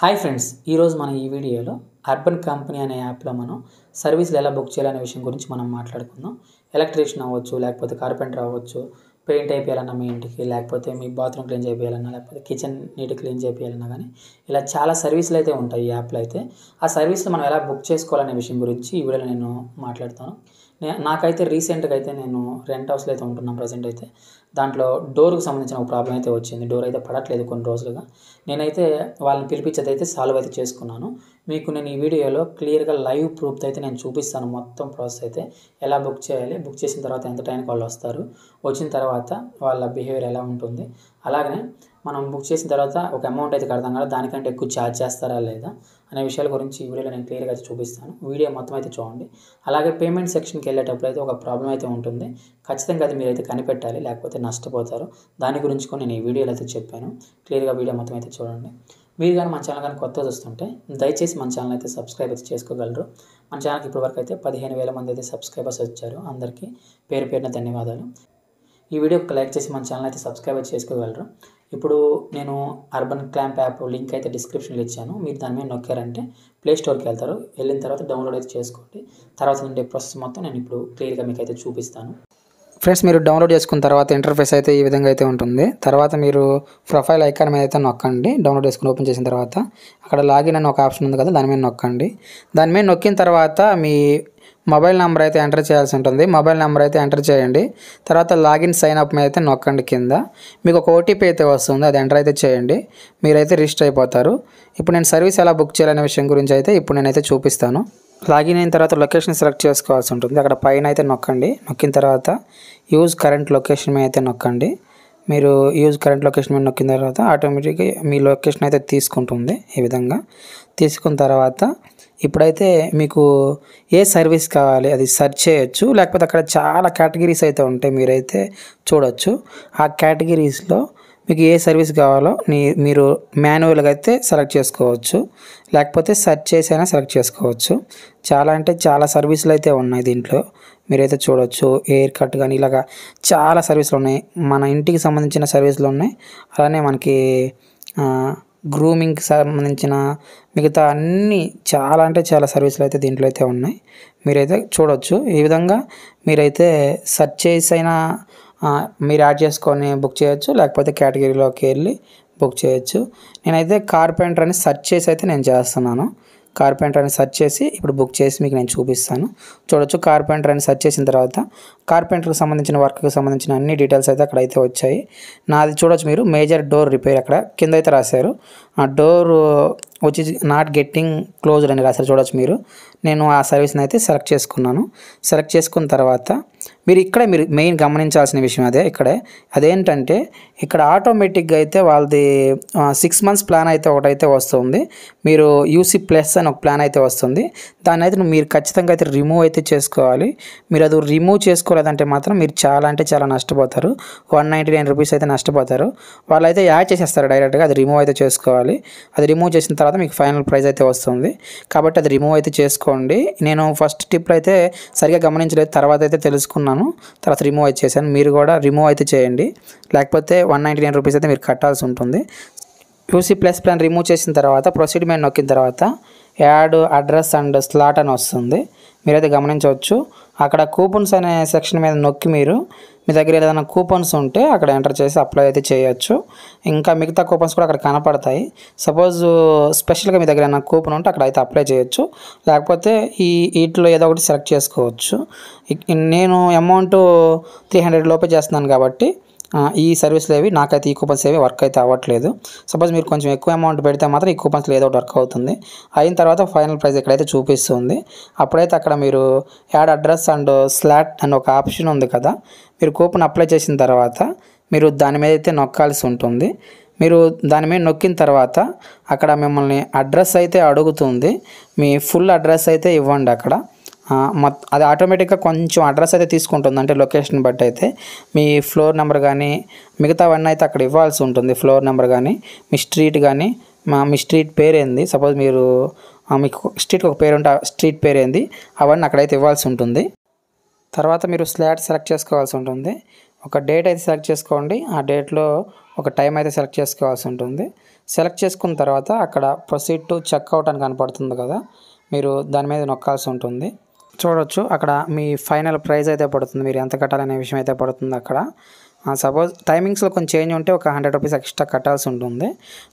hi friends ఈరోజు మనం ఈ వీడియోలో అర్బన్ కంపెనీ అనే యాప్లో మనం సర్వీసులు ఎలా బుక్ చేయాలనే విషయం గురించి మనం మాట్లాడుకుందాం ఎలక్ట్రీషియన్ అవ్వచ్చు లేకపోతే కార్పెంటర్ అవ్వచ్చు పెయింట్ అయిపోయాలన్నా మీ ఇంటికి లేకపోతే మీ బాత్రూమ్ క్లీన్ చేయాలన్నా లేకపోతే కిచెన్ నీట్ క్లీన్ చేయాలన్నా కానీ ఇలా చాలా సర్వీసులు అయితే ఉంటాయి ఈ యాప్లో అయితే ఆ సర్వీసులు మనం ఎలా బుక్ చేసుకోవాలనే విషయం గురించి ఈ వీడియోలో నేను మాట్లాడతాను నాకైతే రీసెంట్గా అయితే నేను రెంట్ హౌస్లో అయితే ఉంటున్నాను ప్రజెంట్ అయితే దాంట్లో డోర్కి సంబంధించిన ఒక ప్రాబ్లం అయితే వచ్చింది డోర్ అయితే పడట్లేదు కొన్ని రోజులుగా నేనైతే వాళ్ళని పిలిపించేది అయితే సాల్వ్ అయితే చేసుకున్నాను మీకు నేను ఈ వీడియోలో క్లియర్గా లైవ్ ప్రూఫ్తో అయితే నేను చూపిస్తాను మొత్తం ప్రాసెస్ అయితే ఎలా బుక్ చేయాలి బుక్ చేసిన తర్వాత ఎంత టైంకి వాళ్ళు వస్తారు వచ్చిన తర్వాత వాళ్ళ బిహేవియర్ ఎలా ఉంటుంది అలాగనే మనం బుక్ చేసిన తర్వాత ఒక అమౌంట్ అయితే కడతాం కదా దానికంటే ఎక్కువ ఛార్జ్ చేస్తారా లేదా అనే విషయాల గురించి ఈ వీడియోలో నేను క్లియర్గా అయితే చూపిస్తాను వీడియో మొత్తం అయితే చూడండి అలాగే పేమెంట్ సెక్షన్కి వెళ్ళేటప్పుడు అయితే ఒక ప్రాబ్లం అయితే ఉంటుంది ఖచ్చితంగా అది మీరు అయితే కనిపెట్టాలి లేకపోతే నష్టపోతారు దాని గురించి కూడా నేను ఈ వీడియోలో అయితే చెప్పాను క్లియర్గా వీడియో మొత్తం అయితే చూడండి మీరు కానీ మన ఛానల్ కానీ కొత్త చూస్తుంటే దయచేసి మన ఛానల్ అయితే సబ్స్క్రైబ్ అయితే చేసుకోగలరు మన ఛానల్కి ఇప్పటివరకు అయితే పదిహేను వేల మంది అయితే సబ్స్క్రైబర్స్ వచ్చారు అందరికీ పేరు పేరున ధన్యవాదాలు ఈ వీడియోకి లైక్ చేసి మన ఛానల్ అయితే సబ్స్క్రైబ్ చేసుకోగలరు ఇప్పుడు నేను అర్బన్ క్లాంప్ యాప్ లింక్ అయితే డిస్క్రిప్షన్లో ఇచ్చాను మీరు దాని మీద నొక్కారంటే ప్లే స్టోర్కి వెళ్తారు వెళ్ళిన తర్వాత డౌన్లోడ్ అయితే చేసుకోండి తర్వాత ఉండే ప్రాసెస్ మొత్తం నేను ఇప్పుడు క్లియర్గా మీకు అయితే చూపిస్తాను ఫ్రెండ్స్ మీరు డౌన్లోడ్ చేసుకున్న తర్వాత ఇంటర్ఫేస్ అయితే ఈ విధంగా అయితే ఉంటుంది తర్వాత మీరు ప్రొఫైల్ ఐకాన్ మీద అయితే నొక్కండి డౌన్లోడ్ చేసుకుని ఓపెన్ చేసిన తర్వాత అక్కడ లాగిన్ అని ఒక ఆప్షన్ ఉంది కదా దాని మీద నొక్కండి దాని మీద నొక్కిన తర్వాత మీ మొబైల్ నెంబర్ అయితే ఎంటర్ చేయాల్సి ఉంటుంది మొబైల్ నెంబర్ అయితే ఎంటర్ చేయండి తర్వాత లాగిన్ సైన్ అప్ మీద అయితే నొక్కండి కింద మీకు ఒక ఓటీపీ అయితే వస్తుంది అది ఎంటర్ అయితే చేయండి మీరైతే రిజిస్టర్ అయిపోతారు ఇప్పుడు నేను సర్వీస్ ఎలా బుక్ చేయాలనే విషయం గురించి అయితే ఇప్పుడు నేనైతే చూపిస్తాను లాగిన్ అయిన తర్వాత లొకేషన్ సెలెక్ట్ చేసుకోవాల్సి ఉంటుంది అక్కడ పైన అయితే నొక్కండి నొక్కిన తర్వాత యూజ్ కరెంట్ లొకేషన్ మీద అయితే నొక్కండి మీరు యూజ్ కరెంట్ లొకేషన్ మీద నొక్కిన తర్వాత ఆటోమేటిక్గా మీ లొకేషన్ అయితే తీసుకుంటుంది ఈ విధంగా తీసుకున్న తర్వాత ఇప్పుడైతే మీకు ఏ సర్వీస్ కావాలి అది సెర్చ్ చేయొచ్చు లేకపోతే అక్కడ చాలా కేటగిరీస్ అయితే ఉంటాయి మీరైతే చూడొచ్చు ఆ కేటగిరీస్లో మీకు ఏ సర్వీస్ కావాలో నీ మీరు మాన్యువల్గా అయితే సెలెక్ట్ చేసుకోవచ్చు లేకపోతే సెర్చ్ అయినా సెలెక్ట్ చేసుకోవచ్చు చాలా అంటే చాలా సర్వీసులు అయితే ఉన్నాయి దీంట్లో మీరైతే చూడవచ్చు ఎయిర్ కట్ కానీ ఇలాగా చాలా సర్వీసులు ఉన్నాయి మన ఇంటికి సంబంధించిన సర్వీసులు ఉన్నాయి అలానే మనకి గ్రూమింగ్కి సంబంధించిన మిగతా అన్నీ చాలా అంటే చాలా సర్వీసులు అయితే దీంట్లో అయితే ఉన్నాయి మీరైతే చూడవచ్చు ఈ విధంగా మీరైతే సర్చ్ చేసి అయినా మీరు యాడ్ చేసుకొని బుక్ చేయొచ్చు లేకపోతే కేటగిరీలోకి వెళ్ళి బుక్ చేయొచ్చు నేనైతే కార్పెంటర్ అని సర్చ్ చేసి అయితే నేను చేస్తున్నాను కార్పెంటర్ అని సెర్చ్ చేసి ఇప్పుడు బుక్ చేసి మీకు నేను చూపిస్తాను చూడొచ్చు కార్పెంటర్ అని సెర్చ్ చేసిన తర్వాత కార్పెంటర్కి సంబంధించిన వర్క్కి సంబంధించిన అన్ని డీటెయిల్స్ అయితే అక్కడ అయితే వచ్చాయి నాది చూడొచ్చు మీరు మేజర్ డోర్ రిపేర్ అక్కడ కింద అయితే రాశారు ఆ డోర్ వచ్చి నాట్ గెట్టింగ్ క్లోజ్డ్ అని రాశారు చూడొచ్చు మీరు నేను ఆ సర్వీస్ని అయితే సెలెక్ట్ చేసుకున్నాను సెలెక్ట్ చేసుకున్న తర్వాత మీరు ఇక్కడ మీరు మెయిన్ గమనించాల్సిన విషయం అదే ఇక్కడే అదేంటంటే ఇక్కడ ఆటోమేటిక్గా అయితే వాళ్ళది సిక్స్ మంత్స్ ప్లాన్ అయితే ఒకటైతే వస్తుంది మీరు యూసీ ప్లస్ అని ఒక ప్లాన్ అయితే వస్తుంది దాన్ని అయితే మీరు ఖచ్చితంగా అయితే రిమూవ్ అయితే చేసుకోవాలి మీరు అది రిమూవ్ చేసుకోలేదంటే మాత్రం మీరు చాలా అంటే చాలా నష్టపోతారు వన్ నైంటీ నైన్ రూపీస్ అయితే నష్టపోతారు వాళ్ళు అయితే యాడ్ చేసేస్తారు డైరెక్ట్గా అది రిమూవ్ అయితే చేసుకోవాలి అది రిమూవ్ చేసిన తర్వాత మీకు ఫైనల్ ప్రైస్ అయితే వస్తుంది కాబట్టి అది రిమూవ్ అయితే చేసుకోండి నేను ఫస్ట్ టిప్లో అయితే సరిగా గమనించలేదు తర్వాత అయితే తెలుసుకున్నాను చేశాను తర్వాత రిమూవ్ అయితే చేశాను మీరు కూడా రిమూవ్ అయితే చేయండి లేకపోతే వన్ నైంటీ నైన్ రూపీస్ అయితే మీరు కట్టాల్సి ఉంటుంది యూసీ ప్లస్ ప్లాన్ రిమూవ్ చేసిన తర్వాత ప్రొసీడ్ మేము నొక్కిన తర్వాత యాడ్ అడ్రస్ అండ్ స్లాట్ అని వస్తుంది మీరైతే గమనించవచ్చు అక్కడ కూపన్స్ అనే సెక్షన్ మీద నొక్కి మీరు మీ దగ్గర ఏదైనా కూపన్స్ ఉంటే అక్కడ ఎంటర్ చేసి అప్లై అయితే చేయొచ్చు ఇంకా మిగతా కూపన్స్ కూడా అక్కడ కనపడతాయి సపోజ్ స్పెషల్గా మీ దగ్గర ఏమైనా కూపన్ ఉంటే అక్కడ అయితే అప్లై చేయొచ్చు లేకపోతే ఈ వీటిలో ఏదో ఒకటి సెలెక్ట్ చేసుకోవచ్చు నేను అమౌంట్ త్రీ హండ్రెడ్ లోపే చేస్తున్నాను కాబట్టి ఈ సర్వీస్లు ఏవి నాకైతే ఈ కూపన్స్ ఏవి వర్క్ అయితే అవ్వట్లేదు సపోజ్ మీరు కొంచెం ఎక్కువ అమౌంట్ పెడితే మాత్రం ఈ కూపన్స్లో ఏదో ఒకటి వర్క్ అవుతుంది అయిన తర్వాత ఫైనల్ ప్రైస్ ఇక్కడైతే చూపిస్తుంది అప్పుడైతే అక్కడ మీరు యాడ్ అడ్రస్ అండ్ స్లాట్ అని ఒక ఆప్షన్ ఉంది కదా మీరు కూపన్ అప్లై చేసిన తర్వాత మీరు దాని మీద అయితే నొక్కాల్సి ఉంటుంది మీరు దాని మీద నొక్కిన తర్వాత అక్కడ మిమ్మల్ని అడ్రస్ అయితే అడుగుతుంది మీ ఫుల్ అడ్రస్ అయితే ఇవ్వండి అక్కడ మొత్తం అది ఆటోమేటిక్గా కొంచెం అడ్రస్ అయితే తీసుకుంటుంది అంటే లొకేషన్ బట్టి అయితే మీ ఫ్లోర్ నెంబర్ కానీ మిగతా అవన్నీ అయితే అక్కడ ఇవ్వాల్సి ఉంటుంది ఫ్లోర్ నెంబర్ కానీ మీ స్ట్రీట్ కానీ మా మీ స్ట్రీట్ పేరేంది సపోజ్ మీరు మీకు స్ట్రీట్కి ఒక పేరు ఉంటే స్ట్రీట్ పేరేంది అవన్నీ అక్కడైతే ఇవ్వాల్సి ఉంటుంది తర్వాత మీరు స్లాట్ సెలెక్ట్ చేసుకోవాల్సి ఉంటుంది ఒక డేట్ అయితే సెలెక్ట్ చేసుకోండి ఆ డేట్లో ఒక టైం అయితే సెలెక్ట్ చేసుకోవాల్సి ఉంటుంది సెలెక్ట్ చేసుకున్న తర్వాత అక్కడ ప్రొసీడ్ టు చెక్అవుట్ అని కనపడుతుంది కదా మీరు దాని మీద నొక్కాల్సి ఉంటుంది చూడొచ్చు అక్కడ మీ ఫైనల్ ప్రైస్ అయితే పడుతుంది మీరు ఎంత కట్టాలనే విషయం అయితే పడుతుంది అక్కడ సపోజ్ టైమింగ్స్లో కొంచెం చేంజ్ ఉంటే ఒక హండ్రెడ్ రూపీస్ ఎక్స్ట్రా కట్టాల్సి ఉంటుంది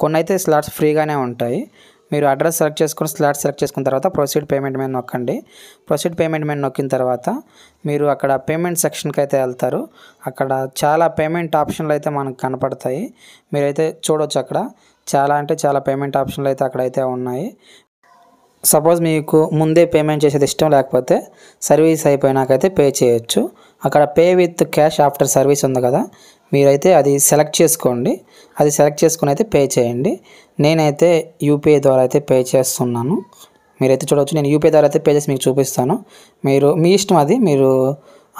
కొన్ని అయితే స్లాట్స్ ఫ్రీగానే ఉంటాయి మీరు అడ్రస్ సెలెక్ట్ చేసుకుని స్లాట్ సెలెక్ట్ చేసుకున్న తర్వాత ప్రొసీడ్ పేమెంట్ మీద నొక్కండి ప్రొసీడ్ పేమెంట్ మీద నొక్కిన తర్వాత మీరు అక్కడ పేమెంట్ సెక్షన్కి అయితే వెళ్తారు అక్కడ చాలా పేమెంట్ ఆప్షన్లు అయితే మనకు కనపడతాయి మీరైతే చూడొచ్చు అక్కడ చాలా అంటే చాలా పేమెంట్ ఆప్షన్లు అయితే అక్కడైతే ఉన్నాయి సపోజ్ మీకు ముందే పేమెంట్ చేసేది ఇష్టం లేకపోతే సర్వీస్ అయిపోయినాకైతే పే చేయొచ్చు అక్కడ pay with cash after service ఉంది కదా మీరైతే అది సెలెక్ట్ చేసుకోండి అది సెలెక్ట్ చేసుకుని అయితే పే చేయండి నేనైతే యూపీఐ ద్వారా అయితే పే చేస్తున్నాను మీరైతే చూడవచ్చు నేను యూపీఐ ద్వారా అయితే పే చేసి మీకు చూపిస్తాను మీరు మీ ఇష్టం అది మీరు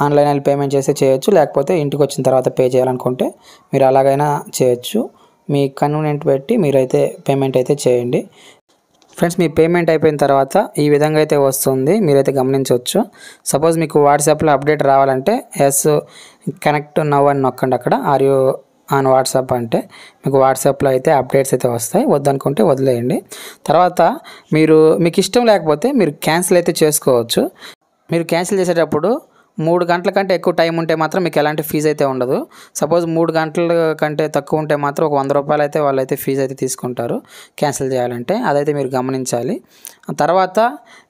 ఆన్లైన్ వెళ్ళి పేమెంట్ చేస్తే చేయొచ్చు లేకపోతే ఇంటికి వచ్చిన తర్వాత పే చేయాలనుకుంటే మీరు అలాగైనా చేయొచ్చు మీ కన్వీనియంట్ పెట్టి మీరైతే పేమెంట్ అయితే చేయండి ఫ్రెండ్స్ మీ పేమెంట్ అయిపోయిన తర్వాత ఈ విధంగా అయితే వస్తుంది మీరైతే గమనించవచ్చు సపోజ్ మీకు వాట్సాప్లో అప్డేట్ రావాలంటే ఎస్ కనెక్ట్ నవ్ అని నొక్కండి అక్కడ ఆర్ యూ ఆన్ వాట్సాప్ అంటే మీకు వాట్సాప్లో అయితే అప్డేట్స్ అయితే వస్తాయి వద్దనుకుంటే వదిలేయండి తర్వాత మీరు మీకు ఇష్టం లేకపోతే మీరు క్యాన్సిల్ అయితే చేసుకోవచ్చు మీరు క్యాన్సిల్ చేసేటప్పుడు మూడు గంటల కంటే ఎక్కువ టైం ఉంటే మాత్రం మీకు ఎలాంటి ఫీజు అయితే ఉండదు సపోజ్ మూడు గంటల కంటే తక్కువ ఉంటే మాత్రం ఒక వంద రూపాయలు అయితే వాళ్ళైతే ఫీజు అయితే తీసుకుంటారు క్యాన్సిల్ చేయాలంటే అదైతే మీరు గమనించాలి తర్వాత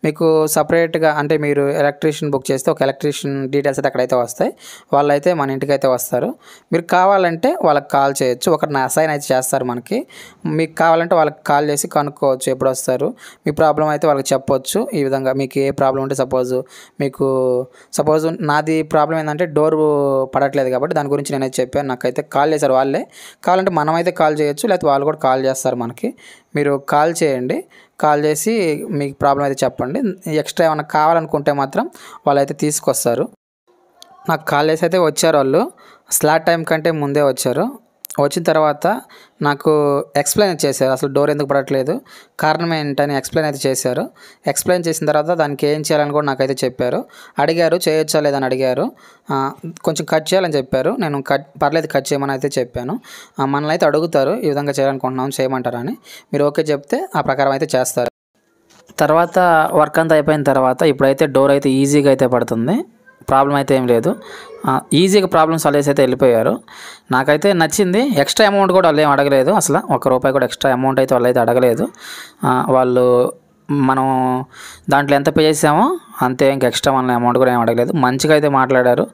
మీకు సపరేట్గా అంటే మీరు ఎలక్ట్రీషియన్ బుక్ చేస్తే ఒక ఎలక్ట్రీషియన్ డీటెయిల్స్ అయితే అక్కడైతే వస్తాయి వాళ్ళైతే మన ఇంటికి అయితే వస్తారు మీరు కావాలంటే వాళ్ళకి కాల్ చేయొచ్చు నా అసైన్ అయితే చేస్తారు మనకి మీకు కావాలంటే వాళ్ళకి కాల్ చేసి కనుక్కోవచ్చు ఎప్పుడు వస్తారు మీ ప్రాబ్లం అయితే వాళ్ళకి చెప్పవచ్చు ఈ విధంగా మీకు ఏ ప్రాబ్లం ఉంటే సపోజ్ మీకు సపోజ్ నాది ప్రాబ్లం ఏంటంటే డోర్ పడట్లేదు కాబట్టి దాని గురించి నేనైతే చెప్పాను నాకైతే కాల్ చేశారు వాళ్ళే కాల్ అంటే మనమైతే కాల్ చేయొచ్చు లేకపోతే వాళ్ళు కూడా కాల్ చేస్తారు మనకి మీరు కాల్ చేయండి కాల్ చేసి మీకు ప్రాబ్లం అయితే చెప్పండి ఎక్స్ట్రా ఏమైనా కావాలనుకుంటే మాత్రం వాళ్ళైతే తీసుకొస్తారు నాకు కాల్ చేసి అయితే వచ్చారు వాళ్ళు స్లాట్ టైం కంటే ముందే వచ్చారు వచ్చిన తర్వాత నాకు ఎక్స్ప్లెయిన్ చేశారు అసలు డోర్ ఎందుకు పడట్లేదు కారణం ఏంటని ఎక్స్ప్లెయిన్ అయితే చేశారు ఎక్స్ప్లెయిన్ చేసిన తర్వాత దానికి ఏం చేయాలని కూడా నాకైతే చెప్పారు అడిగారు చేయొచ్చా లేదని అడిగారు కొంచెం కట్ చేయాలని చెప్పారు నేను కట్ పర్లేదు కట్ చేయమని అయితే చెప్పాను మనల్ని అయితే అడుగుతారు ఈ విధంగా చేయాలనుకుంటున్నాం చేయమంటారని మీరు ఓకే చెప్తే ఆ ప్రకారం అయితే చేస్తారు తర్వాత వర్క్ అంతా అయిపోయిన తర్వాత ఇప్పుడైతే డోర్ అయితే ఈజీగా అయితే పడుతుంది ప్రాబ్లం అయితే ఏం లేదు ఈజీగా ప్రాబ్లమ్ సాల్వ్ అయితే వెళ్ళిపోయారు నాకైతే నచ్చింది ఎక్స్ట్రా అమౌంట్ కూడా వాళ్ళు ఏం అడగలేదు అసలు ఒక రూపాయి కూడా ఎక్స్ట్రా అమౌంట్ అయితే వాళ్ళు అయితే అడగలేదు వాళ్ళు మనం దాంట్లో ఎంత పే చేసామో అంతే ఇంకా ఎక్స్ట్రా మన అమౌంట్ కూడా ఏం అడగలేదు మంచిగా అయితే మాట్లాడారు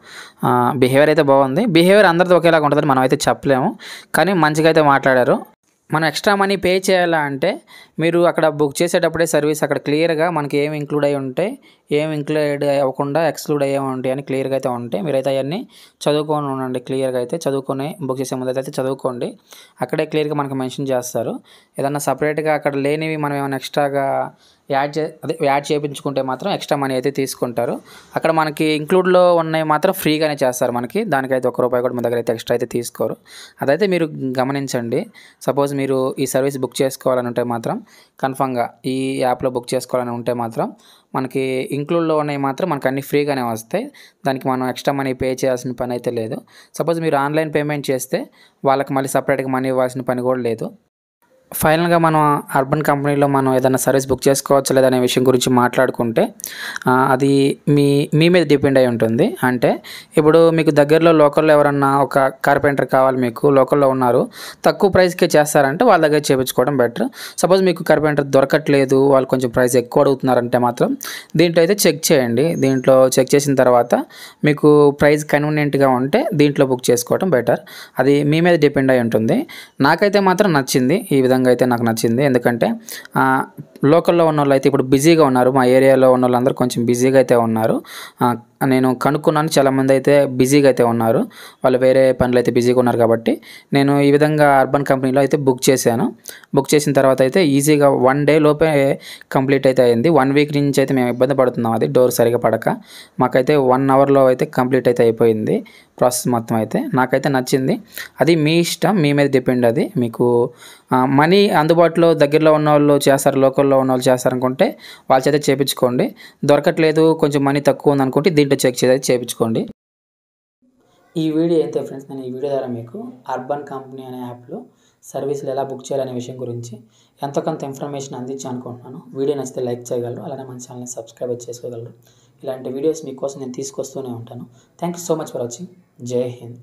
బిహేవియర్ అయితే బాగుంది బిహేవియర్ అందరితో ఒకేలాగా ఉంటుందని మనం అయితే చెప్పలేము కానీ మంచిగా అయితే మాట్లాడారు మనం ఎక్స్ట్రా మనీ పే చేయాలా అంటే మీరు అక్కడ బుక్ చేసేటప్పుడే సర్వీస్ అక్కడ క్లియర్గా మనకి ఏమి ఇంక్లూడ్ అయి ఉంటాయి ఏమి ఇంక్లూడ్ అవ్వకుండా ఎక్స్క్లూడ్ అయ్యే ఉంటాయి అని క్లియర్గా అయితే ఉంటాయి మీరైతే అవన్నీ చదువుకొని ఉండండి క్లియర్గా అయితే చదువుకొని బుక్ చేసే ముందు అయితే చదువుకోండి అక్కడే క్లియర్గా మనకు మెన్షన్ చేస్తారు ఏదన్నా సపరేట్గా అక్కడ లేనివి మనం ఏమైనా ఎక్స్ట్రాగా యాడ్ చే అదే యాడ్ చేయించుకుంటే మాత్రం ఎక్స్ట్రా మనీ అయితే తీసుకుంటారు అక్కడ మనకి ఇంక్లూడ్లో ఉన్నాయి మాత్రం ఫ్రీగానే చేస్తారు మనకి దానికైతే ఒక రూపాయి కూడా మన దగ్గర అయితే ఎక్స్ట్రా అయితే తీసుకోరు అదైతే మీరు గమనించండి సపోజ్ మీరు ఈ సర్వీస్ బుక్ చేసుకోవాలని ఉంటే మాత్రం కన్ఫామ్గా ఈ యాప్లో బుక్ చేసుకోవాలని ఉంటే మాత్రం మనకి ఇంక్లూడ్లో ఉన్నాయి మాత్రం మనకు అన్ని ఫ్రీగానే వస్తాయి దానికి మనం ఎక్స్ట్రా మనీ పే చేయాల్సిన పని అయితే లేదు సపోజ్ మీరు ఆన్లైన్ పేమెంట్ చేస్తే వాళ్ళకి మళ్ళీ సపరేట్గా మనీ ఇవ్వాల్సిన పని కూడా లేదు ఫైనల్గా మనం అర్బన్ కంపెనీలో మనం ఏదైనా సర్వీస్ బుక్ చేసుకోవచ్చు లేదనే విషయం గురించి మాట్లాడుకుంటే అది మీ మీ మీద డిపెండ్ అయి ఉంటుంది అంటే ఇప్పుడు మీకు దగ్గరలో లోకల్లో ఎవరన్నా ఒక కార్పెంటర్ కావాలి మీకు లోకల్లో ఉన్నారు తక్కువ ప్రైస్కే చేస్తారంటే వాళ్ళ దగ్గర చేయించుకోవడం బెటర్ సపోజ్ మీకు కార్పెంటర్ దొరకట్లేదు వాళ్ళు కొంచెం ప్రైస్ ఎక్కువ అడుగుతున్నారంటే మాత్రం దీంట్లో అయితే చెక్ చేయండి దీంట్లో చెక్ చేసిన తర్వాత మీకు ప్రైస్ కన్వీనియంట్గా ఉంటే దీంట్లో బుక్ చేసుకోవడం బెటర్ అది మీ మీద డిపెండ్ అయి ఉంటుంది నాకైతే మాత్రం నచ్చింది ఈ విధంగా విధంగా అయితే నాకు నచ్చింది ఎందుకంటే లోకల్లో ఉన్న వాళ్ళు అయితే ఇప్పుడు బిజీగా ఉన్నారు మా ఏరియాలో ఉన్న వాళ్ళందరూ కొంచెం బిజీగా అయితే ఉన్నారు నేను కనుక్కున్నాను చాలామంది అయితే బిజీగా అయితే ఉన్నారు వాళ్ళు వేరే పనులు అయితే బిజీగా ఉన్నారు కాబట్టి నేను ఈ విధంగా అర్బన్ కంపెనీలో అయితే బుక్ చేశాను బుక్ చేసిన తర్వాత అయితే ఈజీగా వన్ డే లోపే కంప్లీట్ అయితే అయింది వన్ వీక్ నుంచి అయితే మేము ఇబ్బంది పడుతున్నాం అది డోర్ సరిగా పడక మాకైతే వన్ అవర్లో అయితే కంప్లీట్ అయితే అయిపోయింది ప్రాసెస్ మొత్తం అయితే నాకైతే నచ్చింది అది మీ ఇష్టం మీ మీద డిపెండ్ అది మీకు మనీ అందుబాటులో దగ్గరలో ఉన్న వాళ్ళు చేస్తారు లోకల్లో ఉన్న వాళ్ళు చేస్తారు అనుకుంటే వాళ్ళ చేత చేయించుకోండి దొరకట్లేదు కొంచెం మనీ తక్కువ ఉంది అనుకుంటే దీంట్లో చెక్ చేసి చేయించుకోండి ఈ వీడియో అయితే ఫ్రెండ్స్ నేను ఈ వీడియో ద్వారా మీకు అర్బన్ కంపెనీ అనే యాప్లో సర్వీసులు ఎలా బుక్ చేయాలనే విషయం గురించి ఎంతో కొంత ఇన్ఫర్మేషన్ అందించాను అనుకుంటున్నాను వీడియో నచ్చితే లైక్ చేయగలరు అలానే మన ఛానల్ని సబ్స్క్రైబ్ చేసుకోగలరు ఇలాంటి వీడియోస్ మీకోసం నేను తీసుకొస్తూనే ఉంటాను thank you so much for watching జై హింద్